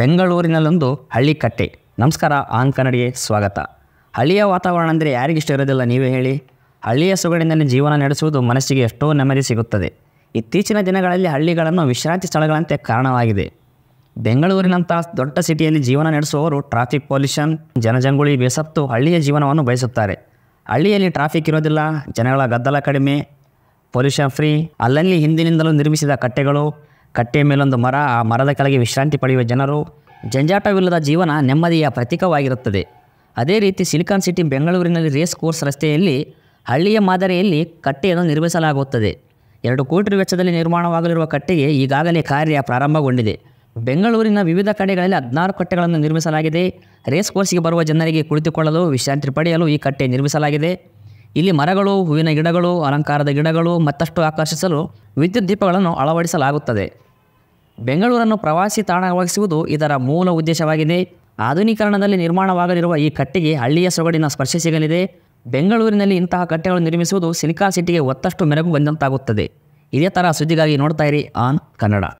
ಬೆಂಗಳೂರಿನಲ್ಲೊಂದು ಹಳ್ಳಿ ಕಟ್ಟೆ ನಮಸ್ಕಾರ ಆನ್ ಕನ್ನಡಿಗೆ ಸ್ವಾಗತ ಹಳ್ಳಿಯ ವಾತಾವರಣ ಅಂದರೆ ಯಾರಿಗಿಷ್ಟ ಇರೋದಿಲ್ಲ ನೀವೇ ಹೇಳಿ ಹಳ್ಳಿಯ ಸೊಗಡಿನಲ್ಲಿ ಜೀವನ ನಡೆಸುವುದು ಮನಸ್ಸಿಗೆ ಎಷ್ಟೋ ನೆಮ್ಮದಿ ಸಿಗುತ್ತದೆ ಇತ್ತೀಚಿನ ದಿನಗಳಲ್ಲಿ ಹಳ್ಳಿಗಳನ್ನು ವಿಶ್ರಾಂತಿ ಸ್ಥಳಗಳಂತೆ ಕಾರಣವಾಗಿದೆ ಬೆಂಗಳೂರಿನಂಥ ದೊಡ್ಡ ಸಿಟಿಯಲ್ಲಿ ಜೀವನ ನಡೆಸುವವರು ಟ್ರಾಫಿಕ್ ಪೊಲ್ಯೂಷನ್ ಜನಜಂಗುಳಿ ಬೇಸತ್ತು ಹಳ್ಳಿಯ ಜೀವನವನ್ನು ಬಯಸುತ್ತಾರೆ ಹಳ್ಳಿಯಲ್ಲಿ ಟ್ರಾಫಿಕ್ ಇರೋದಿಲ್ಲ ಜನಗಳ ಗದ್ದಲ ಕಡಿಮೆ ಪೊಲ್ಯೂಷನ್ ಫ್ರೀ ಅಲ್ಲಲ್ಲಿ ಹಿಂದಿನಿಂದಲೂ ನಿರ್ಮಿಸಿದ ಕಟ್ಟೆಗಳು ಕಟ್ಟೆಯ ಮೇಲೊಂದು ಮರ ಆ ಮರದ ಕೆಳಗೆ ವಿಶ್ರಾಂತಿ ಪಡೆಯುವ ಜನರು ಜಂಜಾಟವಿಲ್ಲದ ಜೀವನ ನೆಮ್ಮದಿಯ ಪ್ರತೀಕವಾಗಿರುತ್ತದೆ ಅದೇ ರೀತಿ ಸಿಲಿಕಾನ್ ಸಿಟಿ ಬೆಂಗಳೂರಿನಲ್ಲಿ ರೇಸ್ ಕೋರ್ಸ್ ರಸ್ತೆಯಲ್ಲಿ ಹಳ್ಳಿಯ ಮಾದರಿಯಲ್ಲಿ ಕಟ್ಟೆಯನ್ನು ನಿರ್ಮಿಸಲಾಗುತ್ತದೆ ಎರಡು ಕೋಟಿ ವೆಚ್ಚದಲ್ಲಿ ನಿರ್ಮಾಣವಾಗಲಿರುವ ಕಟ್ಟೆಗೆ ಈಗಾಗಲೇ ಕಾರ್ಯ ಪ್ರಾರಂಭಗೊಂಡಿದೆ ಬೆಂಗಳೂರಿನ ವಿವಿಧ ಕಡೆಗಳಲ್ಲಿ ಹದಿನಾರು ಕಟ್ಟೆಗಳನ್ನು ನಿರ್ಮಿಸಲಾಗಿದೆ ರೇಸ್ ಕೋರ್ಸ್ಗೆ ಬರುವ ಜನರಿಗೆ ಕುಳಿತುಕೊಳ್ಳಲು ವಿಶ್ರಾಂತಿ ಪಡೆಯಲು ಈ ಕಟ್ಟೆ ನಿರ್ಮಿಸಲಾಗಿದೆ ಇಲ್ಲಿ ಮರಗಳು ಹೂವಿನ ಗಿಡಗಳು ಅಲಂಕಾರದ ಗಿಡಗಳು ಮತ್ತಷ್ಟು ಆಕರ್ಷಿಸಲು ವಿದ್ಯುತ್ ದೀಪಗಳನ್ನು ಅಳವಡಿಸಲಾಗುತ್ತದೆ ಬೆಂಗಳೂರನ್ನು ಪ್ರವಾಸಿ ತಾಣವಾಗಿಸುವುದು ಇದರ ಮೂಲ ಉದ್ದೇಶವಾಗಿದೆ ಆಧುನೀಕರಣದಲ್ಲಿ ನಿರ್ಮಾಣವಾಗಲಿರುವ ಈ ಕಟ್ಟಿಗೆ ಹಳ್ಳಿಯ ಸೊಗಡಿನ ಸ್ಪರ್ಶ ಸಿಗಲಿದೆ ಬೆಂಗಳೂರಿನಲ್ಲಿ ಇಂತಹ ಕಟ್ಟೆಗಳು ನಿರ್ಮಿಸುವುದು ಸಿಲಿಕಾ ಸಿಟಿಗೆ ಒತ್ತಷ್ಟು ಮೆರಗು ಬಂದಂತಾಗುತ್ತದೆ ಇದೇ ಥರ ಸುದ್ದಿಗಾಗಿ ನೋಡ್ತಾ ಇರಿ ಆನ್ ಕನ್ನಡ